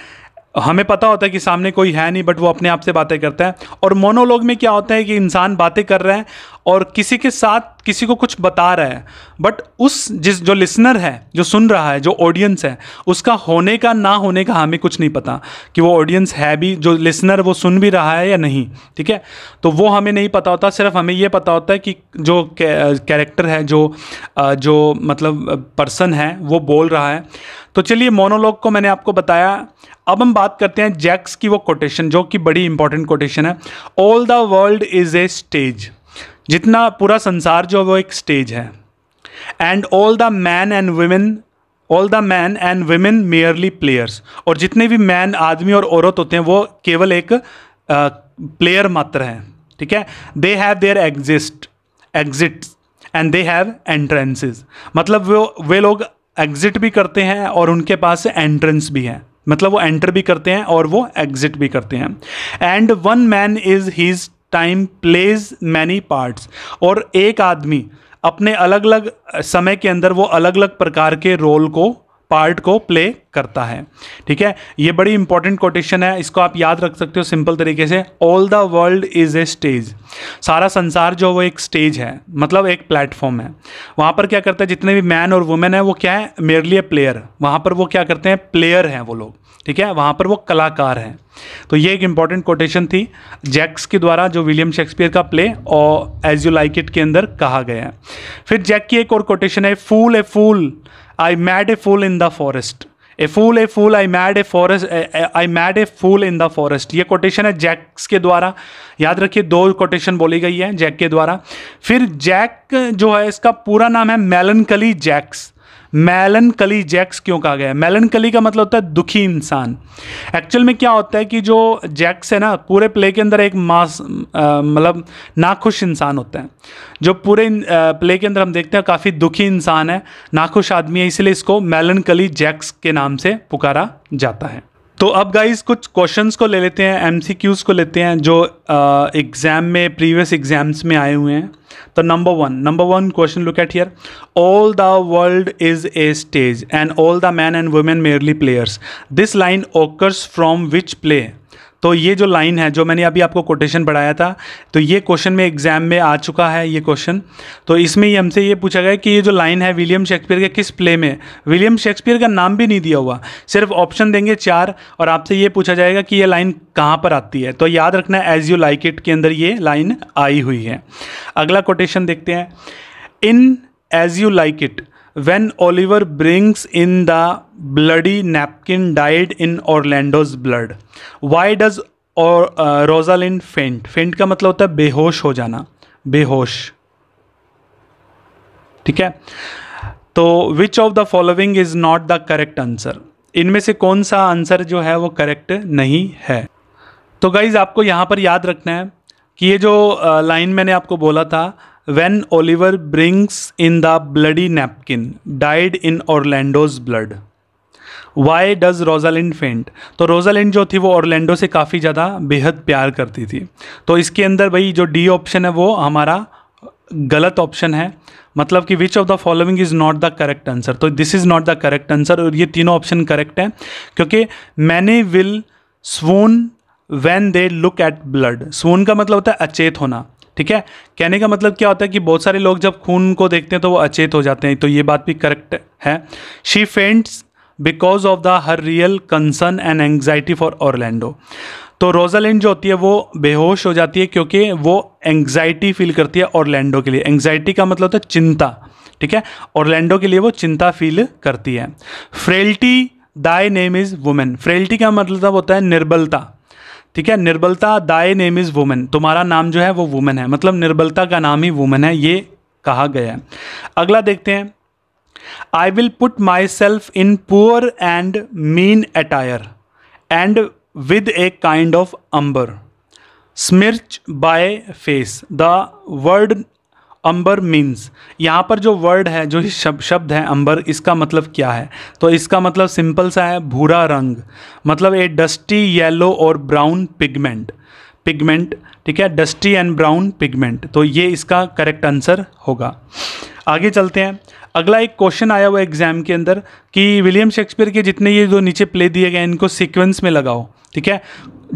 हमें पता होता है कि सामने कोई है नहीं बट वो अपने आप से बातें करता है और मोनोलॉग में क्या होता है कि इंसान बातें कर रहे हैं और किसी के साथ किसी को कुछ बता रहा है बट उस जिस जो लिसनर है जो सुन रहा है जो ऑडियंस है उसका होने का ना होने का हमें कुछ नहीं पता कि वो ऑडियंस है भी जो लिसनर वो सुन भी रहा है या नहीं ठीक है तो वो हमें नहीं पता होता सिर्फ हमें ये पता होता है कि जो कैरेक्टर है जो जो मतलब पर्सन है वो बोल रहा है तो चलिए मोनोलॉग को मैंने आपको बताया अब हम बात करते हैं जैक्स की वो कोटेशन जो कि बड़ी इंपॉर्टेंट कोटेशन है all the world is a stage जितना पूरा संसार जो है वो एक स्टेज है and all the men and women all the men and women merely players और जितने भी मैन आदमी और औरत होते हैं वो केवल एक प्लेयर मात्र हैं ठीक है they have their exist exit and they have entrances मतलब वो वे लोग एग्जिट भी करते हैं और उनके पास एंट्रेंस भी हैं मतलब वो एंटर भी करते हैं और वो एग्जिट भी करते हैं and one man is his time plays many parts और एक आदमी अपने अलग अलग समय के अंदर वो अलग अलग प्रकार के रोल को पार्ट को प्ले करता है ठीक है ये बड़ी इंपॉर्टेंट कोटेशन है इसको आप याद रख सकते हो सिंपल तरीके से all the world is a stage सारा संसार जो वो एक स्टेज है मतलब एक प्लेटफॉर्म है वहाँ पर क्या करता है जितने भी मैन और वुमेन है वो क्या है मेरली ए प्लेयर वहाँ पर वो क्या करते हैं प्लेयर हैं वो लोग ठीक है वहाँ पर वो कलाकार हैं तो ये एक इंपॉर्टेंट कोटेशन थी जैक्स के द्वारा जो विलियम शेक्सपियर का प्ले और एज यू लाइक इट के अंदर कहा गया है फिर जैक की एक और कोटेशन है fool a fool I met a fool in the forest a fool a fool I met a forest I met a fool in the forest ये कोटेशन है जैक्स के द्वारा याद रखिए दो कोटेशन बोली गई है जैक के द्वारा फिर जैक जो है इसका पूरा नाम है मेलनकली जैक्स कली जैक्स क्यों कहा गया है कली का मतलब होता है दुखी इंसान एक्चुअल में क्या होता है कि जो जैक्स है ना पूरे प्ले के अंदर एक मास मतलब नाखुश इंसान होता है जो पूरे प्ले के अंदर हम देखते हैं काफ़ी दुखी इंसान है नाखुश आदमी है इसलिए इसको कली जैक्स के नाम से पुकारा जाता है तो अब गाइज कुछ क्वेश्चंस को ले लेते हैं एमसीक्यूज को लेते हैं जो एग्जाम में प्रीवियस एग्जाम्स में आए हुए हैं तो number one number one question look at here all the world is a stage and all the men and women merely players this line occurs from which play तो ये जो लाइन है जो मैंने अभी आपको कोटेशन पढ़ाया था तो ये क्वेश्चन में एग्जाम में आ चुका है ये क्वेश्चन तो इसमें ही हमसे ये पूछा गया कि ये जो लाइन है विलियम शेक्सपियर के किस प्ले में विलियम शेक्सपियर का नाम भी नहीं दिया हुआ सिर्फ ऑप्शन देंगे चार और आपसे ये पूछा जाएगा कि ये लाइन कहाँ पर आती है तो याद रखना एज यू लाइक इट के अंदर ये लाइन आई हुई है अगला कोटेशन देखते हैं in as you like it when Oliver brings in the bloody napkin dyed in Orlando's blood why does और इन फेंट फेंट का मतलब होता है बेहोश हो जाना बेहोश ठीक है तो which of the following is not the correct answer इनमें से कौन सा आंसर जो है वो करेक्ट नहीं है तो गाइज आपको यहां पर याद रखना है कि ये जो लाइन uh, मैंने आपको बोला था when Oliver brings in the bloody napkin dyed in Orlando's blood why does Rosalind faint तो रोजालैंड जो थी वो ऑर्लैंडो से काफ़ी ज़्यादा बेहद प्यार करती थी तो इसके अंदर भाई जो डी ऑप्शन है वो हमारा गलत ऑप्शन है मतलब कि which of the following is not the correct answer तो this is not the correct answer और ये तीनों ऑप्शन करेक्ट हैं क्योंकि मैंने will swoon when they look at blood swoon का मतलब होता है अचेत होना ठीक है कहने का मतलब क्या होता है कि बहुत सारे लोग जब खून को देखते हैं तो वो अचेत हो जाते हैं तो ये बात भी करेक्ट है she faints because of the her real concern and anxiety for Orlando तो रोजालैंड जो होती है वो बेहोश हो जाती है क्योंकि वो एंग्जाइटी फील करती है ऑरलैंडो के लिए एंग्जाइटी का मतलब होता है चिंता ठीक है ऑरलैंडो के लिए वो चिंता फील करती है frailty thy name is women frailty का मतलब होता है निर्बलता ठीक है निर्बलता दाए नेम इज़ वुमेन तुम्हारा नाम जो है वो वुमेन है मतलब निर्बलता का नाम ही वुमेन है ये कहा गया है अगला देखते हैं I will put myself in poor and mean attire and with a kind of umber smirch by face the word umber means यहाँ पर जो वर्ड है जो शब, शब्द है अंबर इसका मतलब क्या है तो इसका मतलब सिंपल सा है भूरा रंग मतलब ए डस्टी येलो और ब्राउन पिगमेंट पिगमेंट ठीक है डस्टी एंड ब्राउन पिगमेंट तो ये इसका करेक्ट आंसर होगा आगे चलते हैं अगला एक क्वेश्चन आया हुआ एग्जाम के अंदर कि विलियम शेक्सपियर के जितने ये जो नीचे प्ले दिए गए इनको सीक्वेंस में लगाओ ठीक है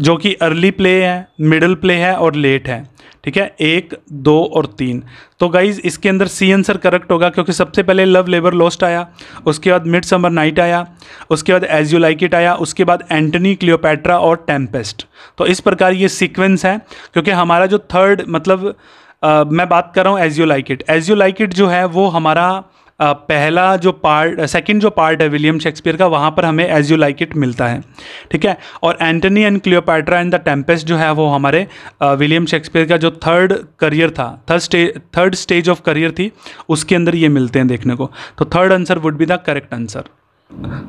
जो कि अर्ली प्ले है मिडल प्ले है और लेट है ठीक है एक दो और तीन तो गाइज इसके अंदर सी आंसर करेक्ट होगा क्योंकि सबसे पहले लव लेबर लॉस्ट आया उसके बाद मिड समर नाइट आया उसके बाद एज यू लाइक इट आया उसके बाद एंटनी क्लियोपैट्रा और टेम्पेस्ट तो इस प्रकार ये सीक्वेंस है क्योंकि हमारा जो थर्ड मतलब आ, मैं बात कर रहा हूँ as you like it as you like it जो है वो हमारा पहला जो पार्ट सेकंड जो पार्ट है विलियम शेक्सपियर का वहाँ पर हमें एज यू लाइक इट मिलता है ठीक है और Antony and Cleopatra and the Tempest जो है वो हमारे विलियम शेक्सपियर का जो थर्ड करियर था third stage third stage of career थी उसके अंदर ये मिलते हैं देखने को तो third answer would be the correct answer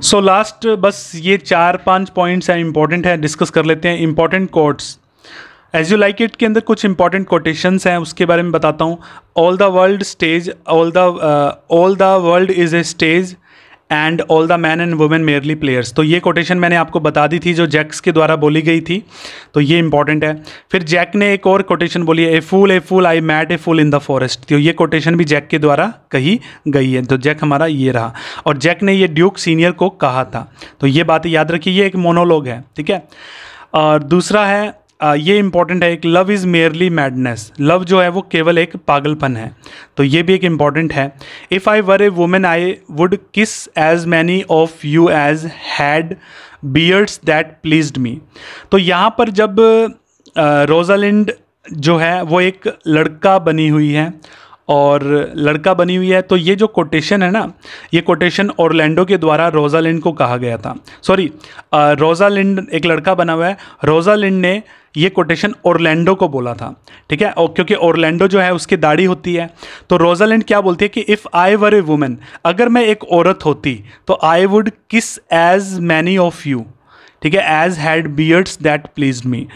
so last बस ये चार पांच पॉइंट्स हैं इंपॉर्टेंट है डिस्कस कर लेते हैं important quotes as you like it के अंदर कुछ इंपॉर्टेंट कोटेशंस हैं उसके बारे में बताता हूँ all the world stage all the all the world is a stage and all the men and women merely players तो ये कोटेशन मैंने आपको बता दी थी जो जैक्स के द्वारा बोली गई थी तो ये इंपॉर्टेंट है फिर जैक ने एक और कोटेशन बोली है a fool a fool I met a fool in the forest तो ये कोटेशन भी जैक के द्वारा कही गई है तो जैक हमारा ये रहा और जैक ने ये ड्यूक सीनियर को कहा था तो ये बात याद रखिए ये एक मोनोलॉग है ठीक है और दूसरा है ये इंपॉर्टेंट है एक love is merely madness love जो है वो केवल एक पागलपन है तो ये भी एक इम्पॉर्टेंट है if I were a woman I would kiss as many of you as had beards that please me तो यहाँ पर जब रोजालिंड जो है वो एक लड़का बनी हुई है और लड़का बनी हुई है तो ये जो कोटेशन है ना ये कोटेशन ओरलैंडो के द्वारा रोजालिंड को कहा गया था सॉरी रोजालिंड एक लड़का बना हुआ है रोजालिंड ने ये कोटेशन ओरलैंडो को बोला था ठीक है और क्योंकि ओरलैंडो जो है उसकी दाढ़ी होती है तो रोजालैंड क्या बोलती है कि if I were a women अगर मैं एक औरत होती तो I would kiss as many of you ठीक है as had beards that please me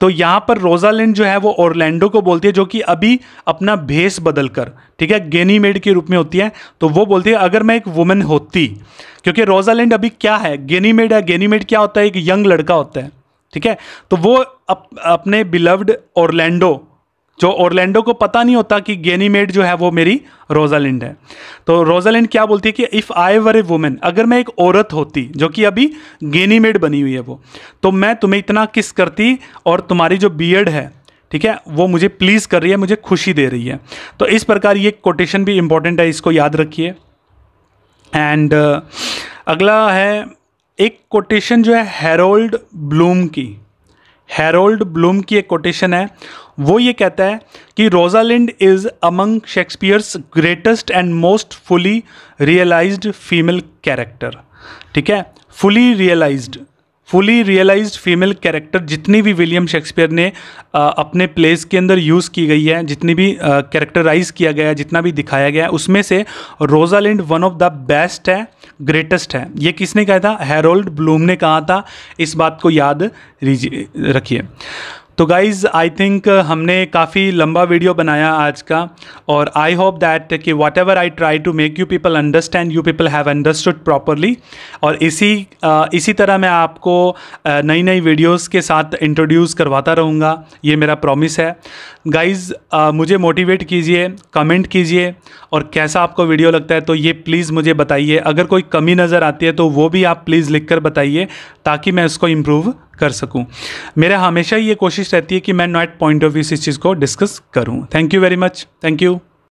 तो यहाँ पर रोजालैंड जो है वो ओरलैंडो को बोलती है जो कि अभी अपना भेस बदल कर ठीक है गेनी मेड के रूप में होती है तो वो बोलती है अगर मैं एक वुमेन होती क्योंकि रोजालैंड अभी क्या है गेनी मेड है गेनी मेड क्या होता है एक यंग लड़का होता है ठीक है तो वो अप, अपने बिलव्ड ओरलैंडो जो ओरलैंडो को पता नहीं होता कि गेनीमेड जो है वो मेरी रोजालैंड है तो रोजालैंड क्या बोलती है कि if I were a women अगर मैं एक औरत होती जो कि अभी गेनीमेड बनी हुई है वो तो मैं तुम्हें इतना किस करती और तुम्हारी जो बियड है ठीक है वो मुझे प्लीज़ कर रही है मुझे खुशी दे रही है तो इस प्रकार ये कोटेशन भी इंपॉर्टेंट है इसको याद रखिए एंड uh, अगला है एक कोटेशन जो है हेरोल्ड ब्लूम की हेरोल्ड ब्लूम की एक कोटेशन है वो ये कहता है कि Rosalind is among Shakespeare's greatest and most fully realised female character ठीक है fully realised fully realised female character जितनी भी विलियम शेक्सपियर ने आ, अपने प्लेस के अंदर यूज़ की गई है जितनी भी कैरेक्टराइज किया गया है जितना भी दिखाया गया है उसमें से Rosalind one of the best है ग्रेटेस्ट है ये किसने कहा था हेरोल्ड ब्लूम ने कहा था इस बात को याद रखिए तो गाइज़ आई थिंक हमने काफ़ी लंबा वीडियो बनाया आज का और आई होप दैट कि whatever I try to make you people understand you people have understood properly और इसी uh, इसी तरह मैं आपको नई नई वीडियोस के साथ इंट्रोड्यूस करवाता रहूँगा ये मेरा प्रॉमिस है गाइज़ uh, मुझे मोटिवेट कीजिए कमेंट कीजिए और कैसा आपको वीडियो लगता है तो ये प्लीज़ मुझे बताइए अगर कोई कमी नज़र आती है तो वो भी आप प्लीज़ लिख कर बताइए ताकि मैं उसको इम्प्रूव कर सकूं मेरा हमेशा ये कोशिश रहती है कि मैं नॉट पॉइंट ऑफ व्यू से इस चीज़ को डिस्कस करूं thank you very much thank you